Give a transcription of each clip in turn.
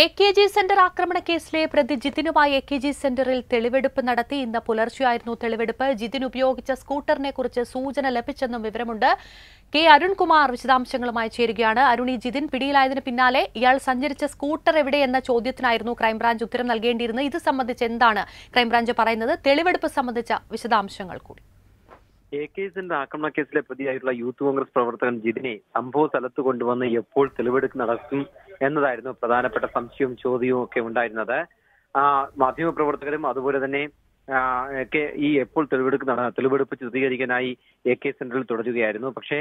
A K G centre ആക്രമണ കേസിലെ പ്രതി ജിതിനുമായി എ കെ ജി സെന്ററിൽ തെളിവെടുപ്പ് നടത്തി ഇന്ന് പുലർച്ചെയായിരുന്നു തെളിവെടുപ്പ് ജിതിൻ ഉപയോഗിച്ച സ്കൂട്ടറിനെ കുറിച്ച് സൂചന ലഭിച്ചെന്നും വിവരമുണ്ട് കെ അരുൺകുമാർ വിശദാംശങ്ങളുമായി ചേരുകയാണ് അരുൺ ഈ ജിതിൻ പിടിയിലായതിനു പിന്നാലെ ഇയാൾ സഞ്ചരിച്ച സ്കൂട്ടർ എവിടെയെന്ന ചോദ്യത്തിനായിരുന്നു ക്രൈംബ്രാഞ്ച് ഉത്തരം നൽകേണ്ടിയിരുന്നത് ഇത് സംബന്ധിച്ച് എന്താണ് ക്രൈംബ്രാഞ്ച് പറയുന്നത് തെളിവെടുപ്പ് സംബന്ധിച്ച വിശദാംശങ്ങൾ കൂടി എ കെ എസിന്റെ ആക്രമണ കേസിലെ പ്രതിയായിട്ടുള്ള യൂത്ത് കോൺഗ്രസ് പ്രവർത്തകൻ ജിതിനെ സംഭവ സ്ഥലത്ത് കൊണ്ടുവന്ന് എപ്പോൾ തെളിവെടുപ്പ് നടക്കും എന്നതായിരുന്നു പ്രധാനപ്പെട്ട സംശയവും ചോദ്യവും ഒക്കെ ഉണ്ടായിരുന്നത് മാധ്യമപ്രവർത്തകരും അതുപോലെ തന്നെ ഈ എപ്പോൾ തെളിവെടുപ്പ് നടന്ന തെളിവെടുപ്പ് ചിത്രീകരിക്കാനായി എ കെ സെന്ററിൽ തുടരുകയായിരുന്നു പക്ഷേ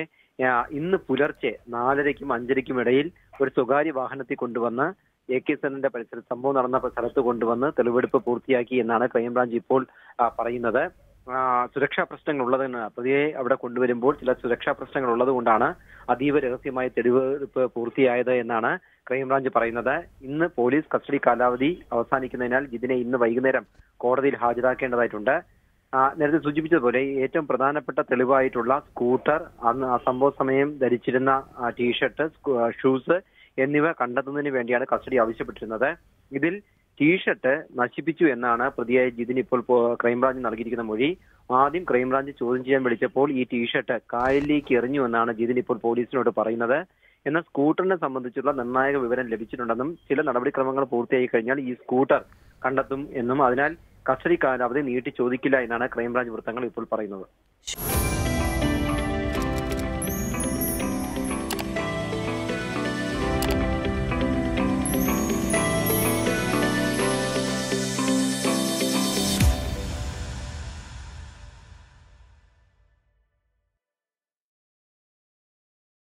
ഇന്ന് പുലർച്ചെ നാലരയ്ക്കും അഞ്ചരയ്ക്കും ഇടയിൽ ഒരു സ്വകാര്യ വാഹനത്തിൽ കൊണ്ടുവന്ന് എ കെ സെന്ററിന്റെ പരിസരത്ത് സംഭവം നടന്ന സ്ഥലത്ത് കൊണ്ടുവന്ന് തെളിവെടുപ്പ് പൂർത്തിയാക്കി എന്നാണ് ക്രൈംബ്രാഞ്ച് ഇപ്പോൾ പറയുന്നത് സുരക്ഷാ പ്രശ്നങ്ങൾ ഉള്ളതിന് പ്രതിയെ അവിടെ കൊണ്ടുവരുമ്പോൾ ചില സുരക്ഷാ പ്രശ്നങ്ങൾ ഉള്ളതുകൊണ്ടാണ് അതീവ രഹസ്യമായ തെളിവെടുപ്പ് പൂർത്തിയായത് എന്നാണ് ക്രൈംബ്രാഞ്ച് പറയുന്നത് ഇന്ന് പോലീസ് കസ്റ്റഡി കാലാവധി അവസാനിക്കുന്നതിനാൽ ഇതിനെ ഇന്ന് വൈകുന്നേരം കോടതിയിൽ ഹാജരാക്കേണ്ടതായിട്ടുണ്ട് നേരത്തെ സൂചിപ്പിച്ചതുപോലെ ഏറ്റവും പ്രധാനപ്പെട്ട തെളിവായിട്ടുള്ള സ്കൂട്ടർ അന്ന് ആ സംഭവ സമയം ധരിച്ചിരുന്ന ടീഷർട്ട് ഷൂസ് എന്നിവ കണ്ടെത്തുന്നതിന് വേണ്ടിയാണ് കസ്റ്റഡി ആവശ്യപ്പെട്ടിരുന്നത് ഇതിൽ ടീഷർട്ട് നശിപ്പിച്ചു എന്നാണ് പ്രതിയായ ജിതിൻ ഇപ്പോൾ ക്രൈംബ്രാഞ്ച് നൽകിയിരിക്കുന്ന മൊഴി ആദ്യം ക്രൈംബ്രാഞ്ച് ചോദ്യം ചെയ്യാൻ വിളിച്ചപ്പോൾ ഈ ടീഷർട്ട് കായലിലേക്ക് എറിഞ്ഞു എന്നാണ് ജിതിൻ ഇപ്പോൾ പോലീസിനോട് പറയുന്നത് എന്നാൽ സ്കൂട്ടറിനെ സംബന്ധിച്ചുള്ള നിർണായക വിവരം ലഭിച്ചിട്ടുണ്ടെന്നും ചില നടപടിക്രമങ്ങൾ പൂർത്തിയായി കഴിഞ്ഞാൽ ഈ സ്കൂട്ടർ കണ്ടെത്തും എന്നും അതിനാൽ കസ്റ്റഡി കാലാവധി നീട്ടി ചോദിക്കില്ല എന്നാണ് ക്രൈംബ്രാഞ്ച് വൃത്തങ്ങൾ ഇപ്പോൾ പറയുന്നത്